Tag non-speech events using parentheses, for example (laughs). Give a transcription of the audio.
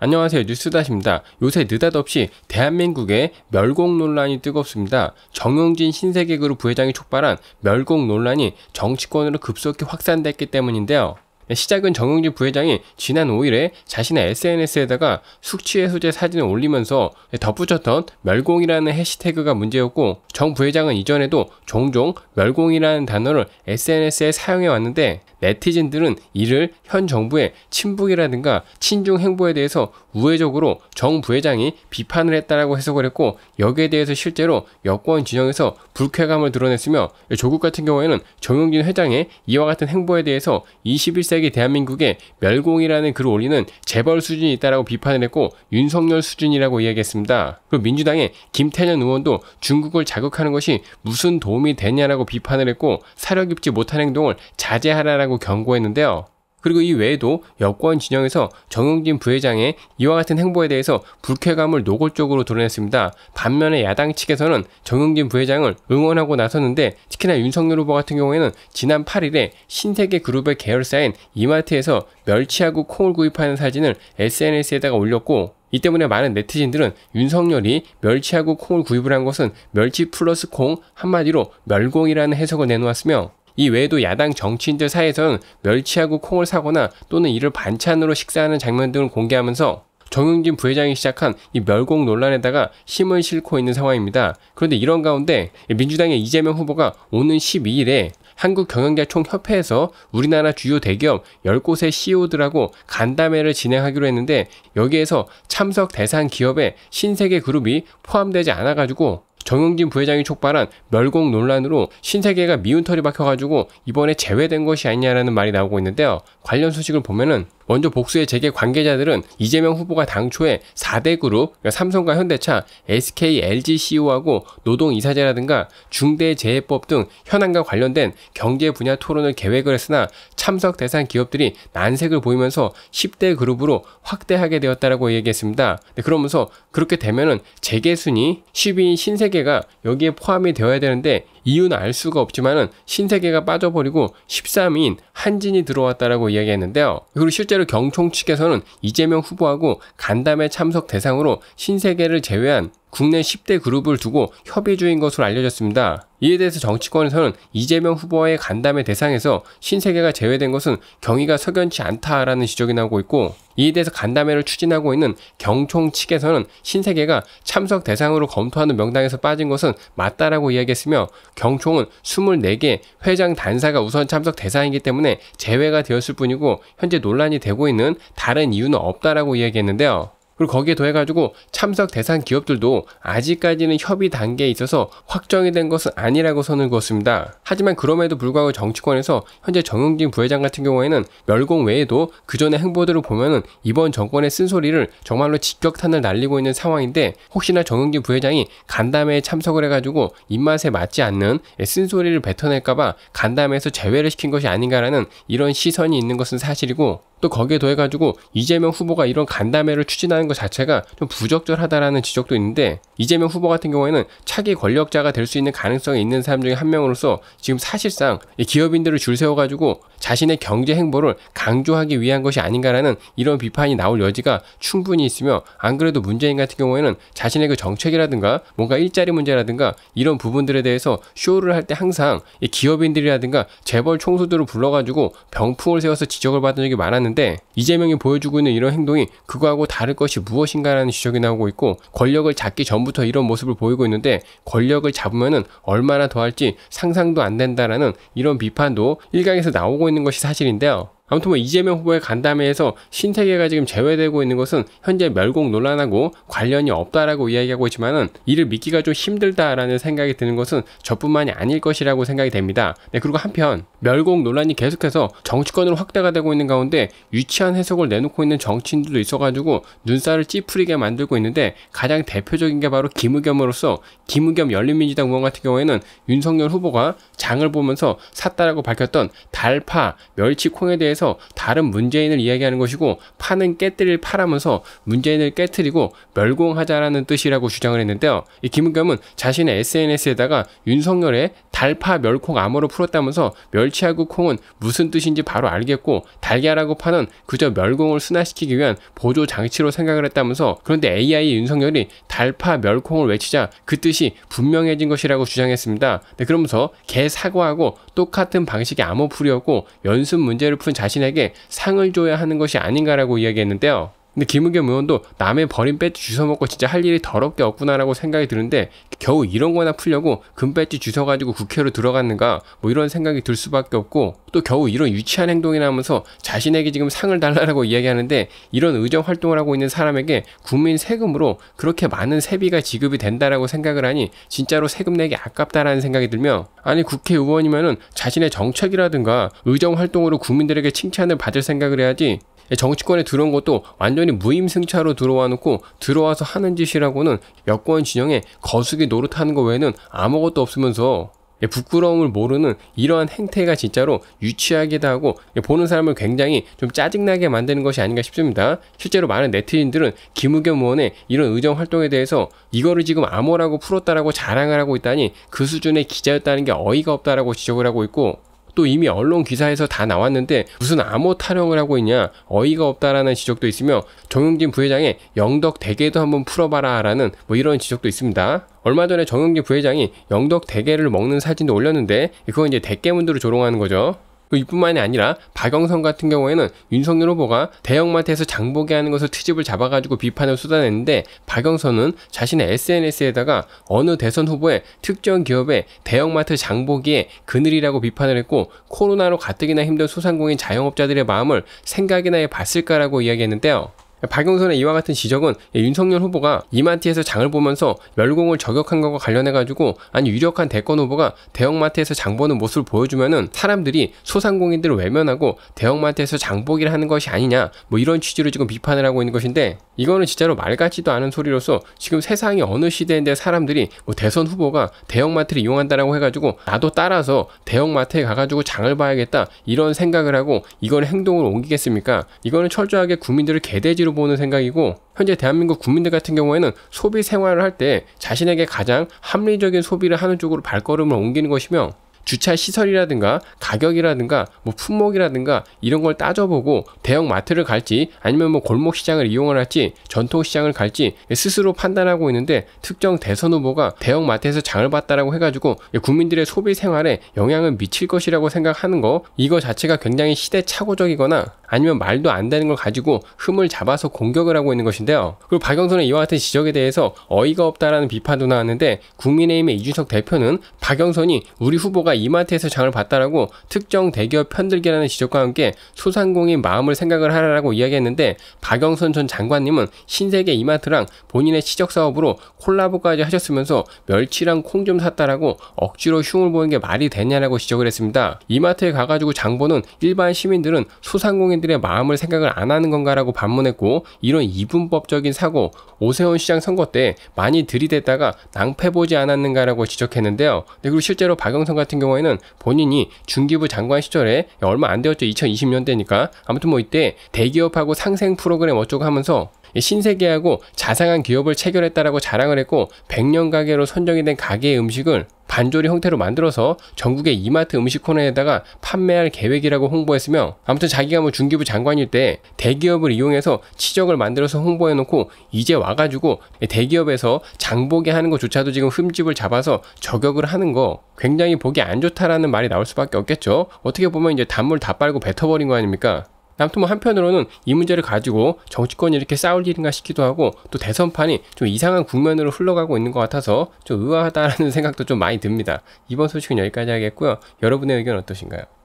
안녕하세요 뉴스다십니다. 요새 느닷없이 대한민국의 멸공 논란이 뜨겁습니다. 정용진 신세계 그룹 부회장이 촉발한 멸공 논란이 정치권으로 급속히 확산됐기 때문인데요. 시작은 정용진 부회장이 지난 5일에 자신의 SNS에다가 숙취 해소제 사진을 올리면서 덧붙였던 멸공이라는 해시태그가 문제였고 정 부회장은 이전에도 종종 멸공이라는 단어를 SNS에 사용해 왔는데 네티즌들은 이를 현 정부의 친북이라든가 친중 행보에 대해서 우회적으로 정 부회장이 비판을 했다라고 해석을 했고 여기에 대해서 실제로 여권 진영에서 불쾌감을 드러냈으며 조국 같은 경우에는 정용진 회장의 이와 같은 행보에 대해서 21세기 2 1기 대한민국에 멸공이라는 글을 올리는 재벌 수준이 있다라고 비판을 했고 윤석열 수준이라고 이야기했습니다. 그리고 민주당의 김태년 의원도 중국을 자극하는 것이 무슨 도움이 되냐라고 비판을 했고 사려 깊지 못한 행동을 자제하라라고 경고했는데요. 그리고 이 외에도 여권 진영에서 정용진 부회장의 이와 같은 행보에 대해서 불쾌감을 노골적으로 드러냈습니다. 반면에 야당 측에서는 정용진 부회장을 응원하고 나섰는데 특히나 윤석열 후보 같은 경우에는 지난 8일에 신세계 그룹의 계열사인 이마트에서 멸치하고 콩을 구입하는 사진을 SNS에다가 올렸고 이 때문에 많은 네티즌들은 윤석열이 멸치하고 콩을 구입을 한 것은 멸치 플러스 콩 한마디로 멸공이라는 해석을 내놓았으며 이 외에도 야당 정치인들 사이에서는 멸치하고 콩을 사거나 또는 이를 반찬으로 식사하는 장면 등을 공개하면서 정용진 부회장이 시작한 이 멸공 논란에다가 힘을 실고 있는 상황입니다. 그런데 이런 가운데 민주당의 이재명 후보가 오는 12일에 한국경영자총협회에서 우리나라 주요 대기업 10곳의 CEO들하고 간담회를 진행하기로 했는데 여기에서 참석 대상 기업의 신세계 그룹이 포함되지 않아가지고 정용진 부회장이 촉발한 멸공 논란으로 신세계가 미운 털이 박혀가지고 이번에 제외된 것이 아니냐라는 말이 나오고 있는데요. 관련 소식을 보면은 먼저 복수의 재계 관계자들은 이재명 후보가 당초에 4대 그룹, 그러니까 삼성과 현대차, SK, LG CEO하고 노동 이사제라든가 중대재해법 등 현안과 관련된 경제 분야 토론을 계획을 했으나 참석 대상 기업들이 난색을 보이면서 10대 그룹으로 확대하게 되었다라고 얘기했습니다. 그러면서 그렇게 되면은 재계 순위 10위인 신세계가 여기에 포함이 되어야 되는데 이유는 알 수가 없지만은 신세계가 빠져버리고 13위인 한진이 들어왔다라고 이야기했는데요. 그리고 실제로 경총 측에서는 이재명 후보하고 간담회 참석 대상으로 신세계를 제외한 국내 10대 그룹을 두고 협의 중인 것으로 알려졌습니다. 이에 대해서 정치권에서는 이재명 후보와의 간담회 대상에서 신세계가 제외된 것은 경위가 석연치 않다라는 지적이 나오고 있고 이에 대해서 간담회를 추진하고 있는 경총 측에서는 신세계가 참석 대상으로 검토하는 명단에서 빠진 것은 맞다라고 이야기했으며 경총은 24개 회장 단사가 우선 참석 대상이기 때문에 제외가 되었을 뿐이고 현재 논란이 되고 있는 다른 이유는 없다라고 이야기했는데요. 그리고 거기에 더해가지고 참석 대상 기업들도 아직까지는 협의 단계에 있어서 확정이 된 것은 아니라고 선을 그었습니다. 하지만 그럼에도 불구하고 정치권에서 현재 정용진 부회장 같은 경우에는 멸공 외에도 그전의 행보들을 보면은 이번 정권의 쓴소리를 정말로 직격탄을 날리고 있는 상황인데 혹시나 정용진 부회장이 간담회에 참석을 해가지고 입맛에 맞지 않는 예, 쓴소리를 뱉어낼까봐 간담회에서 제외를 시킨 것이 아닌가라는 이런 시선이 있는 것은 사실이고 또 거기에 더해가지고 이재명 후보가 이런 간담회를 추진하는 것 자체가 좀 부적절하다라는 지적도 있는데 이재명 후보 같은 경우에는 차기 권력자가 될 수 있는 가능성이 있는 사람 중에 한 명으로서 지금 사실상 기업인들을 줄 세워가지고 자신의 경제 행보를 강조하기 위한 것이 아닌가라는 이런 비판이 나올 여지가 충분히 있으며 안 그래도 문재인 같은 경우에는 자신의 그 정책이라든가 뭔가 일자리 문제라든가 이런 부분들에 대해서 쇼를 할 때 항상 기업인들이라든가 재벌 총수들을 불러가지고 병풍을 세워서 지적을 받은 적이 많았는데 이재명이 보여주고 있는 이런 행동이 그거하고 다를 것이 무엇인가라는 지적이 나오고 있고 권력을 잡기 전부터 이런 모습을 보이고 있는데 권력을 잡으면 얼마나 더 할지 상상도 안 된다라는 이런 비판도 일각에서 나오고 있는 것이 사실인데요. 아무튼 뭐 이재명 후보의 간담회에서 신세계가 지금 제외되고 있는 것은 현재 멸공 논란하고 관련이 없다라고 이야기하고 있지만은 이를 믿기가 좀 힘들다라는 생각이 드는 것은 저뿐만이 아닐 것이라고 생각이 됩니다. 네, 그리고 한편 멸공 논란이 계속해서 정치권으로 확대가 되고 있는 가운데 유치한 해석을 내놓고 있는 정치인들도 있어가지고 눈살을 찌푸리게 만들고 있는데 가장 대표적인 게 바로 김우겸으로서 김우겸 열린민주당 의원 같은 경우에는 윤석열 후보가 장을 보면서 샀다라고 밝혔던 달파, 멸치콩에 대해서 해서 다른 문재인을 이야기하는 것이고 파는 깨뜨릴 파라면서 문재인을 깨뜨리고 멸공하자라는 뜻이라고 주장을 했는데요. 이 김은겸은 자신의 SNS에다가 윤석열의 달파 멸콩 암호를 풀었다면서 멸치하고 콩은 무슨 뜻인지 바로 알겠고 달걀하고 파는 그저 멸공을 순화시키기 위한 보조 장치로 생각을 했다면서 그런데 AI 윤석열이 달파 멸콩을 외치자 그 뜻이 분명해진 것이라고 주장했습니다. 네, 그러면서 개 사과하고 똑같은 방식의 암호풀이었고 연습 문제를 푼 자신 자신에게 상을 줘야 하는 것이 아닌가라고 이야기했는데요. 근데 김은겸 의원도 남의 버린 배지 주워먹고 진짜 할 일이 더럽게 없구나라고 생각이 드는데 겨우 이런 거나 풀려고 금배지 주워가지고 국회로 들어갔는가 뭐 이런 생각이 들 수밖에 없고 또 겨우 이런 유치한 행동이나 하면서 자신에게 지금 상을 달라고 라 이야기하는데 이런 의정 활동을 하고 있는 사람에게 국민 세금으로 그렇게 많은 세비가 지급이 된다라고 생각을 하니 진짜로 세금 내기 아깝다라는 생각이 들며 아니 국회의원이면은 자신의 정책이라든가 의정 활동으로 국민들에게 칭찬을 받을 생각을 해야지 예, 정치권에 들어온 것도 완전히 완전히 무임승차로 들어와 놓고 들어와서 하는 짓이라고는 여권 진영에 거수기 노릇하는 것 외에는 아무것도 없으면서 예, 부끄러움을 모르는 이러한 행태가 진짜로 유치하기도 하고 예, 보는 사람을 굉장히 좀 짜증나게 만드는 것이 아닌가 싶습니다. 실제로 많은 네티즌들은 김우겸 의원의 이런 의정 활동에 대해서 이거를 지금 암호라고 풀었다라고 자랑을 하고 있다니 그 수준의 기자였다는 게 어이가 없다라고 지적을 하고 있고 또 이미 언론 기사에서 다 나왔는데 무슨 암호 타령을 하고 있냐 어이가 없다라는 지적도 있으며 정용진 부회장의 영덕 대게도 한번 풀어봐라라는 뭐 이런 지적도 있습니다. 얼마 전에 정용진 부회장이 영덕 대게를 먹는 사진도 올렸는데 그건 이제 대깨문들을 조롱하는 거죠. 그 이뿐만이 아니라 박영선 같은 경우에는 윤석열 후보가 대형마트에서 장보기 하는 것을 트집을 잡아가지고 비판을 쏟아냈는데 박영선은 자신의 SNS에다가 어느 대선 후보의 특정 기업의 대형마트 장보기에 그늘이라고 비판을 했고 코로나로 가뜩이나 힘든 소상공인 자영업자들의 마음을 생각이나 해봤을까라고 이야기했는데요. 박영선의 이와 같은 지적은 예, 윤석열 후보가 이마트에서 장을 보면서 멸공을 저격한 것과 관련해가지고 아니 유력한 대권 후보가 대형마트에서 장 보는 모습을 보여주면은 사람들이 소상공인들을 외면하고 대형마트에서 장보기를 하는 것이 아니냐 뭐 이런 취지로 지금 비판을 하고 있는 것인데 이거는 진짜로 말 같지도 않은 소리로서 지금 세상이 어느 시대인데 사람들이 뭐 대선 후보가 대형마트를 이용한다라고 해가지고 나도 따라서 대형마트에 가가지고 장을 봐야겠다 이런 생각을 하고 이걸 행동으로 옮기겠습니까? 이거는 철저하게 국민들을 개돼지 장기로 보는 생각이고 현재 대한민국 국민들 같은 경우에는 소비 생활을 할 때 자신에게 가장 합리적인 소비를 하는 쪽으로 발걸음을 옮기는 것이며 주차 시설이라든가 가격이라든가 뭐 품목이라든가 이런 걸 따져보고 대형 마트를 갈지 아니면 뭐 골목 시장을 이용을 할지 전통 시장을 갈지 스스로 판단하고 있는데 특정 대선 후보가 대형 마트에서 장을 봤다라고 해가지고 국민들의 소비 생활에 영향을 미칠 것이라고 생각하는 거 이거 자체가 굉장히 시대착오적이거나 아니면 말도 안 되는 걸 가지고 흠을 잡아서 공격을 하고 있는 것인데요. 그리고 박영선은 이와 같은 지적에 대해서 어이가 없다라는 비판도 나왔는데 국민의힘의 이준석 대표는 박영선이 우리 후보가 이마트에서 장을 봤다라고 특정 대기업 편들기라는 지적과 함께 소상공인 마음을 생각을 하라라고 이야기했는데 박영선 전 장관님은 신세계 이마트랑 본인의 시적 사업으로 콜라보까지 하셨으면서 멸치랑 콩 좀 샀다라고 억지로 흉을 보인 게 말이 되냐라고 지적을 했습니다. 이마트에 가가지고 장 보는 일반 시민들은 소상공인들의 마음을 생각을 안 하는 건가라고 반문했고 이런 이분법적인 사고 오세훈 시장 선거 때 많이 들이댔다가 낭패 보지 않았는가라고 지적했는데요. 네, 그리고 실제로 박영선 같은 경우 경우에는 본인이 중기부 장관 시절에 얼마 안 되었죠. 2020년대니까. 아무튼 뭐 이때 대기업하고 상생 프로그램 어쩌고 하면서 신세계하고 자상한 기업을 체결했다라고 자랑을 했고 100년 가게로 선정이 된 가게의 음식을 반조리 형태로 만들어서 전국의 이마트 음식 코너에다가 판매할 계획이라고 홍보했으며 아무튼 자기가 뭐 중기부 장관일 때 대기업을 이용해서 치적을 만들어서 홍보해놓고 이제 와가지고 대기업에서 장보게 하는 것조차도 지금 흠집을 잡아서 저격을 하는 거 굉장히 보기 안 좋다라는 말이 나올 수밖에 없겠죠. 어떻게 보면 이제 단물 다 빨고 뱉어버린 거 아닙니까? 아무튼 뭐 한편으로는 이 문제를 가지고 정치권이 이렇게 싸울 일인가 싶기도 하고 또 대선판이 좀 이상한 국면으로 흘러가고 있는 것 같아서 좀 의아하다라는 (laughs) 생각도 좀 많이 듭니다. 이번 소식은 여기까지 하겠고요. 여러분의 의견 어떠신가요?